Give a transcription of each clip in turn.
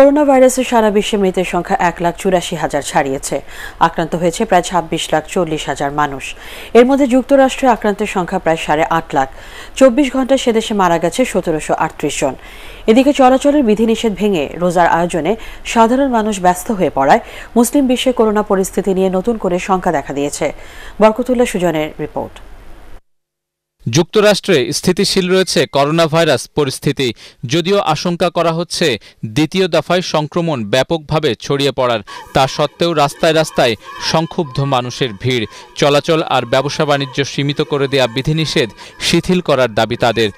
Corona ভাইরাসে সারা বিশ্বে মৃতের সংখ্যা এক লাখ চুরাশি হাজার ছাড়িয়েছে আক্রান্ত হয়েছে প্রায় ছাব্বিশ লাখ চল্লিশ হাজার মানুষ এর মধ্যে যুক্তরাষ্ট্রে আক্রান্তের সংখ্যা প্রায় সাড়ে আট লাখ চব্বিশ ঘন্টায় সেদেশে মারা গেছে সতেরোশো আটত্রিশ জন এদিকে চলাচলের বিধিনিষেধ ভেঙে রোজার আয়োজনে সাধারণ মানুষ ব্যস্ত হয়ে পড়ায় মুসলিম বিশ্বে করোনা পরিস্থিতি নিয়ে নতুন করে সংখ্যা দেখা দিয়েছে বরকতুল্লাহ সুজনের রিপোর্ট যুক্তরাষ্ট্রে স্থিতিশীল রয়েছে করোনা ভাইরাস পরিস্থিতি যদিও আশঙ্কা করা হচ্ছে দ্বিতীয় দফায় সংক্রমণ ব্যাপকভাবে ছড়িয়ে পড়ার তা সত্ত্বেও রাস্তায় রাস্তায় সংক্ষুব্ধ মানুষের ভিড় চলাচল আর ব্যবসা বাণিজ্য সীমিত করে দেয়া বিধিনিষেধ শিথিল করার দাবি তাদের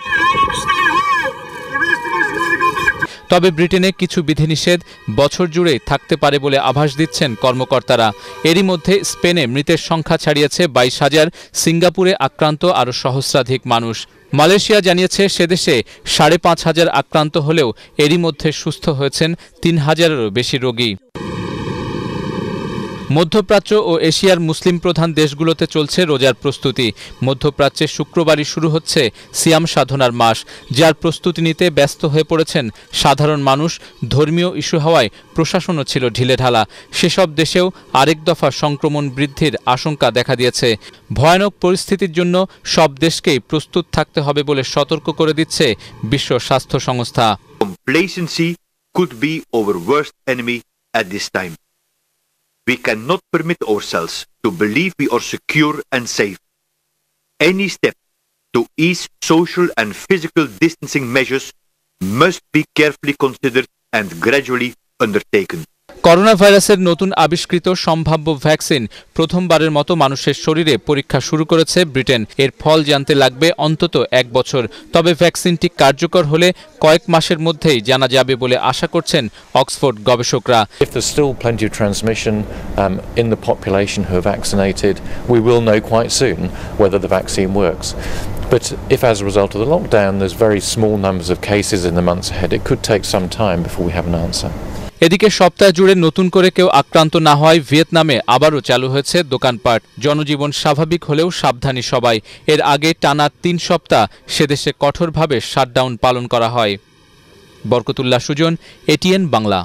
তবে ব্রিটেনে কিছু বিধিনিষেধ বছর জুড়েই থাকতে পারে বলে আভাস দিচ্ছেন কর্মকর্তারা এরই মধ্যে স্পেনে মৃতের সংখ্যা ছাড়িয়েছে বাইশ হাজার সিঙ্গাপুরে আক্রান্ত আরও সহস্রাধিক মানুষ মালয়েশিয়া জানিয়েছে সেদেশে সাড়ে পাঁচ হাজার আক্রান্ত হলেও এরই মধ্যে সুস্থ হয়েছেন তিন হাজারেরও বেশি রোগী মধ্যপ্রাচ্য ও এশিয়ার মুসলিম প্রধান দেশগুলোতে চলছে রোজার প্রস্তুতি মধ্যপ্রাচ্যে শুক্রবারই শুরু হচ্ছে সিয়াম সাধনার মাস যার প্রস্তুতি নিতে ব্যস্ত হয়ে পড়েছেন সাধারণ মানুষ ধর্মীয় ইস্যু হওয়ায় প্রশাসনও ছিল ঢিলেঢালা সেসব দেশেও আরেক দফা সংক্রমণ বৃদ্ধির আশঙ্কা দেখা দিয়েছে ভয়ানক পরিস্থিতির জন্য সব দেশকেই প্রস্তুত থাকতে হবে বলে সতর্ক করে দিচ্ছে বিশ্ব স্বাস্থ্য সংস্থা Complacency could be our worst enemy at this time. we cannot permit ourselves to believe we are secure and safe. Any step to ease social and physical distancing measures must be carefully considered and gradually undertaken. Corona ভাইরাসের নতুন আবিষ্কৃত সম্ভাব্য vaccine প্রথমবারের মতো মানুষের শরীরে পরীক্ষা শুরু করেছে ব্রিটেন এর ফল জানতে লাগবে অন্তত এক বছর তবে ভ্যাকসিনটি কার্যকর হলে কয়েক মাসের মধ্যেই জানা যাবে বলে আশা করছেন অক্সফোর্ড গবেষকরা If there's still plenty transmission in the population who are we will know quite soon whether the vaccine works. But if as a result of the lockdown there's very small numbers of cases in the months ahead, it could take some time before we have an answer. এদিকে সপ্তাহ জুড়ে নতুন করে কেউ আক্রান্ত না হয় ভিয়েতনামে আবারও চালু হয়েছে দোকানপাট জনজীবন স্বাভাবিক হলেও সাবধানী সবাই এর আগে টানা তিন সপ্তাহ সেদেশে কঠোরভাবে শাটডাউন পালন করা হয় বরকতুল্লাহ সুজন এটিএন বাংলা